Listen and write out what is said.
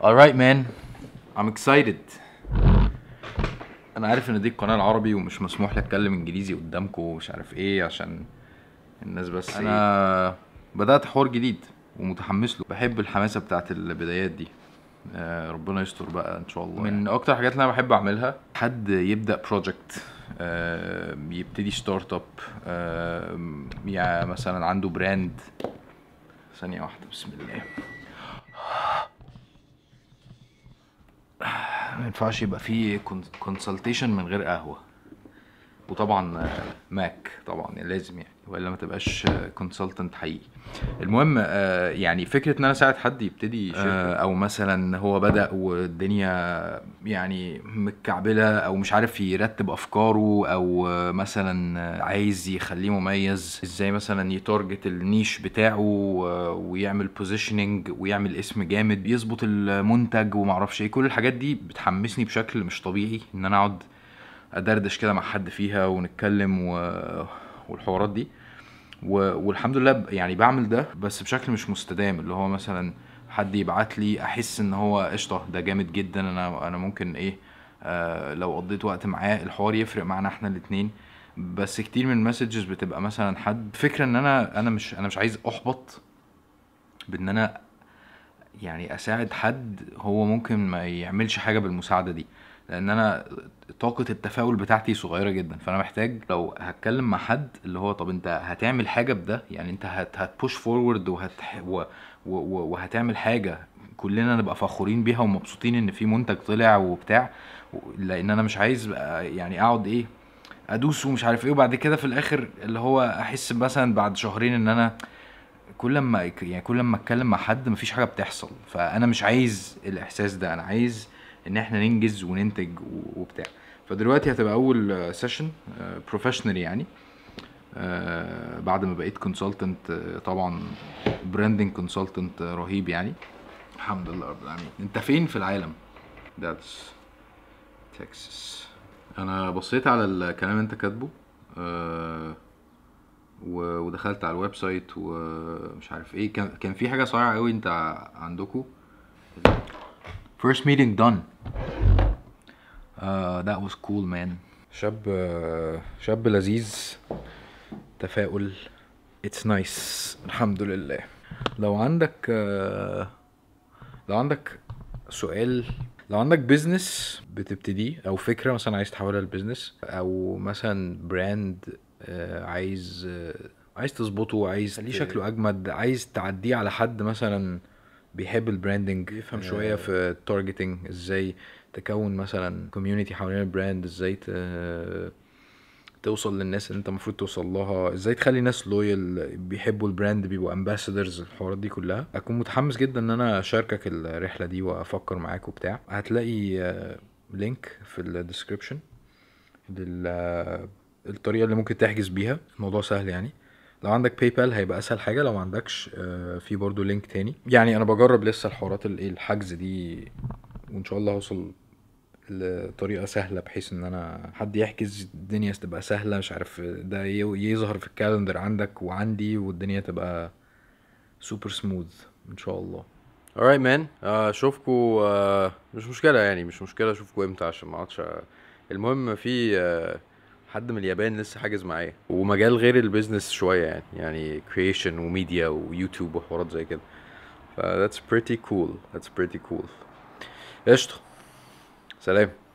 All right man I'm excited انا عارف ان دي القناه العربي ومش مسموح لي اتكلم انجليزي قدامكم ومش عارف ايه عشان الناس بس انا إيه؟ بدات حوار جديد ومتحمس له بحب الحماسه بتاعت البدايات دي آه، ربنا يستر بقى ان شاء الله من اكتر الحاجات اللي انا بحب اعملها حد يبدا بروجكت آه، يبتدي ستارت اب يعني مثلا عنده براند ثانيه واحده بسم الله ما ينفعش يبقى فيه كونسلتيشن من غير قهوه وطبعا ماك آه، طبعا يعني لازم يعني والا ما تبقاش كونسلتنت آه، حقيقي المهم آه، يعني فكره ان انا اساعد حد يبتدي شركة. او مثلا هو بدا والدنيا يعني متكعبله او مش عارف يرتب افكاره او مثلا عايز يخليه مميز ازاي مثلا يتارجت النيش بتاعه ويعمل بوزيشننج ويعمل اسم جامد يظبط المنتج ومعرفش ايه كل الحاجات دي بتحمسني بشكل مش طبيعي ان انا اقعد ادردش كده مع حد فيها ونتكلم و... والحوارات دي و... والحمد لله يعني بعمل ده بس بشكل مش مستدام اللي هو مثلا حد يبعت لي احس ان هو قشطه ده جامد جدا انا انا ممكن ايه آه لو قضيت وقت معاه الحوار يفرق معانا احنا الاثنين بس كتير من المسجز بتبقى مثلا حد فكره ان انا انا مش انا مش عايز احبط بان انا يعني اساعد حد هو ممكن ما يعملش حاجه بالمساعده دي لان انا طاقه التفاؤل بتاعتي صغيره جدا فانا محتاج لو هتكلم مع حد اللي هو طب انت هتعمل حاجه بده يعني انت هت هتبوش فورورد وهت و... و... وهتعمل حاجه كلنا نبقى فخورين بيها ومبسوطين ان في منتج طلع وبتاع لان انا مش عايز يعني اقعد ايه ادوس ومش عارف ايه وبعد كده في الاخر اللي هو احس مثلا بعد شهرين ان انا كل ما يعني كل ما اتكلم مع حد مفيش حاجه بتحصل فانا مش عايز الاحساس ده انا عايز ان احنا ننجز وننتج وبتاع فدلوقتي هتبقى اول سيشن آه، بروفيشنال آه، يعني آه، بعد ما بقيت كونسلتنت طبعا براندنج كونسلتنت رهيب يعني الحمد لله رب العالمين انت فين في العالم ذاتس تكساس انا بصيت على الكلام انت كاتبه ودخلت على الويب سايت ومش عارف ايه كان كان في حاجه صايعه قوي انت عندكم First meeting done. Uh, that was cool man. شاب شاب لذيذ تفاؤل اتس نايس nice. الحمد لله لو عندك لو عندك سؤال لو عندك بيزنس بتبتديه او فكره مثلا عايز تحولها لبيزنس او مثلا براند آه، عايز آه، عايز تظبطه عايز تخليه شكله اجمد عايز تعديه على حد مثلا بيحب البراندنج يفهم شويه آه. في التارجتنج ازاي تكون مثلا كوميونتي حوالين البراند ازاي توصل للناس اللي انت المفروض توصل لها ازاي تخلي ناس لويال بيحبوا البراند بيبقوا امباسادرز الحوارات دي كلها اكون متحمس جدا ان انا اشاركك الرحله دي وافكر معاك وبتاع هتلاقي لينك آه، في الديسكربشن للطريقه اللي ممكن تحجز بيها الموضوع سهل يعني لو عندك باي بال هيبقى اسهل حاجه لو ما عندكش آه، في برضو لينك تاني يعني انا بجرب لسه الحوارات الايه الحجز دي وان شاء الله هوصل لطريقه سهله بحيث ان انا حد يحجز الدنيا تبقى سهله مش عارف ده يظهر في الكالندر عندك وعندي والدنيا تبقى سوبر سموث ان شاء الله alright man آه، اشوفكوا آه، مش مشكله يعني مش مشكله اشوفكوا امتى عشان ما اقعدش المهم في حد من اليابان لسه حاجز معايا ومجال غير البيزنس شويه يعني يعني كرييشن وميديا ويوتيوب وحوارات زي كده ف that's pretty cool that's pretty cool قشطه سلام